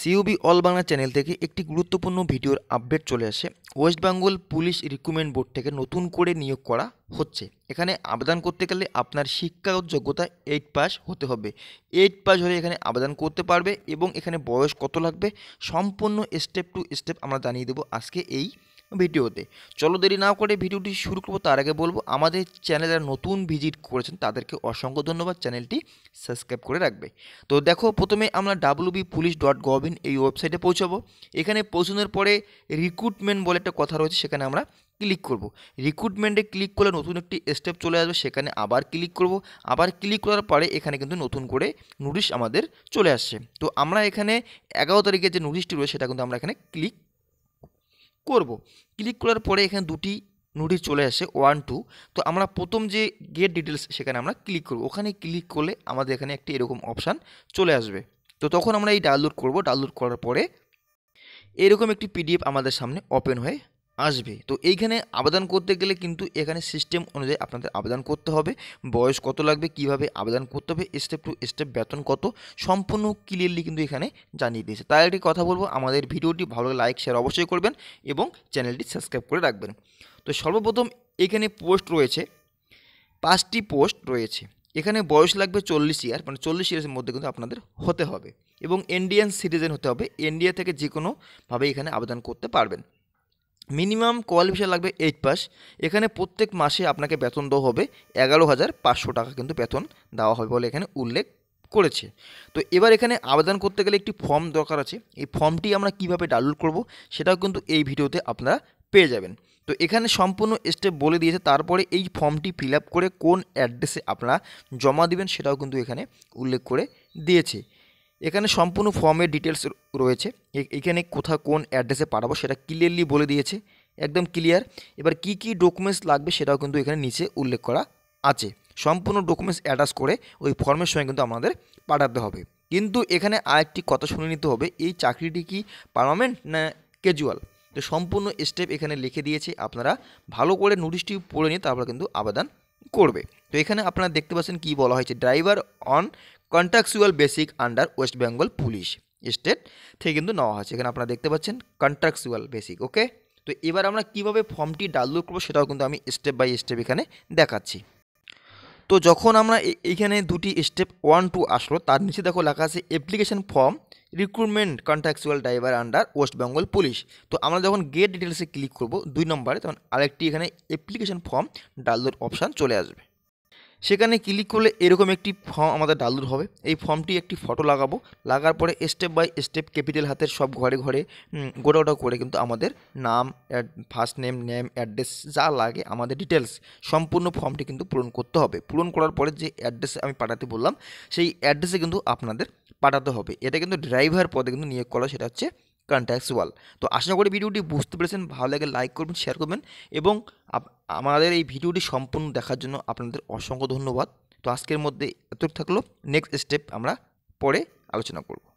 সিইউবি all Bangla channel থেকে একটি গুরুত্বপূর্ণ ভিডিওর আপডেট চলে আসে West Bengal police recruitment board থেকে নতুন করে নিয়োগ করা হচ্ছে এখানে আবেদন করতে গেলে আপনার শিক্ষাগত যোগ্যতা এইট পাস হতে হবে এইট পাস হলে এখানে আবেদন করতে পারবে এবং এখানে বয়স কত লাগবে সম্পূর্ণ স্টেপ টু স্টেপ আমরা জানিয়ে দেবো আজকে এই ভিডিওতে চলো দেরি না করে ভিডিওটি শুরু করবো তার আগে বলবো আমাদের চ্যানেলে যারা নতুন ভিজিট করেছেন তাদেরকে অসংখ্য ধন্যবাদ চ্যানেলটি সাবস্ক্রাইব করে রাখবে তো দেখো প্রথমে আমরা ডাব্লুবি পুলিশ ডট গভিন এই ওয়েবসাইটে পৌঁছাবো এখানে পৌঁছানোর পরে রিক্রুটমেন্ট বলে একটা কথা রয়েছে সেখানে আমরা ক্লিক করব রিক্রুটমেন্টে ক্লিক করলে নতুন একটি স্টেপ চলে আসবে সেখানে আবার ক্লিক করব আবার ক্লিক করার পরে এখানে কিন্তু নতুন করে নোটিশ আমাদের চলে আসছে তো আমরা এখানে এগারো তারিখে যে নোটিশটি রয়েছে সেটা কিন্তু আমরা এখানে ক্লিক করব। ক্লিক করার পরে এখানে দুটি নোটিশ চলে আসে ওয়ান টু তো আমরা প্রথম যে গেট ডিটেলস সেখানে আমরা ক্লিক করব ওখানে ক্লিক করলে আমাদের এখানে একটি এরকম অপশান চলে আসবে তো তখন আমরা এই ডাউনলোড করব ডাউনলোড করার পরে এরকম একটি পিডিএফ আমাদের সামনে ওপেন হয়ে আসবে তো এইখানে আবেদন করতে গেলে কিন্তু এখানে সিস্টেম অনুযায়ী আপনাদের আবেদন করতে হবে বয়স কত লাগবে কিভাবে আবেদন করতে হবে স্টেপ টু স্টেপ বেতন কত সম্পূর্ণ ক্লিয়ারলি কিন্তু এখানে জানিয়ে দিয়েছে তাই একটি কথা বলবো আমাদের ভিডিওটি ভালো লাইক শেয়ার অবশ্যই করবেন এবং চ্যানেলটি সাবস্ক্রাইব করে রাখবেন তো সর্বপ্রথম এখানে পোস্ট রয়েছে পাঁচটি পোস্ট রয়েছে এখানে বয়স লাগবে চল্লিশ ইয়ার মানে চল্লিশ ইয়ার্সের মধ্যে কিন্তু আপনাদের হতে হবে এবং ইন্ডিয়ান সিটিজেন হতে হবে ইন্ডিয়া থেকে যে কোনোভাবে এখানে আবেদন করতে পারবেন মিনিমাম কোয়ালিফিকেশন লাগবে এইট পাস এখানে প্রত্যেক মাসে আপনাকে বেতন দেওয়া হবে এগারো হাজার পাঁচশো টাকা কিন্তু বেতন দেওয়া হবে বলে এখানে উল্লেখ করেছে তো এবার এখানে আবেদন করতে গেলে একটি ফর্ম দরকার আছে এই ফর্মটি আমরা কিভাবে ডাউনলোড করব সেটাও কিন্তু এই ভিডিওতে আপনারা পেয়ে যাবেন তো এখানে সম্পূর্ণ স্টেপ বলে দিয়েছে তারপরে এই ফর্মটি ফিল করে কোন অ্যাড্রেসে আপনারা জমা দিবেন সেটাও কিন্তু এখানে উল্লেখ করে দিয়েছে এখানে সম্পূর্ণ ফর্মের ডিটেলস রয়েছে এখানে কোথা কোন অ্যাড্রেসে পাঠাবো সেটা ক্লিয়ারলি বলে দিয়েছে একদম ক্লিয়ার এবার কি কি ডকুমেন্টস লাগবে সেটাও কিন্তু এখানে নিচে উল্লেখ করা আছে সম্পূর্ণ ডকুমেন্টস অ্যাটাচ করে ওই ফর্মের সঙ্গে কিন্তু আমাদের পাঠাতে হবে কিন্তু এখানে আরেকটি কথা শুনে নিতে হবে এই চাকরিটি কি পারমানেন্ট না ক্যাজুয়াল তো সম্পূর্ণ স্টেপ এখানে লিখে দিয়েছে আপনারা ভালো করে নোটিশটি পড়ে নিয়ে তারপর কিন্তু আবেদন করবে তো এখানে আপনারা দেখতে পাচ্ছেন কি বলা হয়েছে driver on contractual basic under West Bengal police state থেকে কিন্তু নেওয়া হয়েছে এখানে আপনারা দেখতে পাচ্ছেন কন্ট্রাকচুয়াল বেসিক ওকে তো এবার আমরা কিভাবে ফর্মটি ডাউনলোড করবো সেটাও কিন্তু আমি স্টেপ বাই স্টেপ এখানে দেখাচ্ছি তো যখন আমরা এইখানে দুটি স্টেপ ওয়ান টু আসলো তার নিচে দেখো লেখা আছে application form recruitment contractual driver under West Bengal police তো আমরা যখন গেট ডিটেলসে ক্লিক করব দুই নম্বরে তখন আরেকটি এখানে অ্যাপ্লিকেশন ফর্ম ডাউনলোড অপশান চলে আসবে সেখানে ক্লিক করলে এরকম একটি ফর্ম আমাদের ডাউনলোড হবে এই ফর্মটি একটি ফটো লাগাবো লাগার পরে স্টেপ বাই স্টেপ ক্যাপিটাল হাতের সব ঘরে ঘরে গোটা গোটা করে কিন্তু আমাদের নাম ফার্স্ট নেম নেম অ্যাড্রেস যা লাগে আমাদের ডিটেলস সম্পূর্ণ ফর্মটি কিন্তু পূরণ করতে হবে পূরণ করার পরে যে অ্যাড্রেসে আমি পাঠাতে বললাম সেই অ্যাড্রেসে কিন্তু আপনাদের পাঠাতে হবে এটা কিন্তু ড্রাইভার পদে কিন্তু নিয়োগ করা সেটা হচ্ছে কন্ট্যাক্সুয়াল তো আশা করি ভিডিওটি বুঝতে পেরেছেন ভালো লাগে লাইক করবেন শেয়ার করবেন এবং আমাদের এই ভিডিওটি সম্পূর্ণ দেখার জন্য আপনাদের অসংখ্য ধন্যবাদ তো আজকের মধ্যে এত থাকলো নেক্সট স্টেপ আমরা পরে আলোচনা করব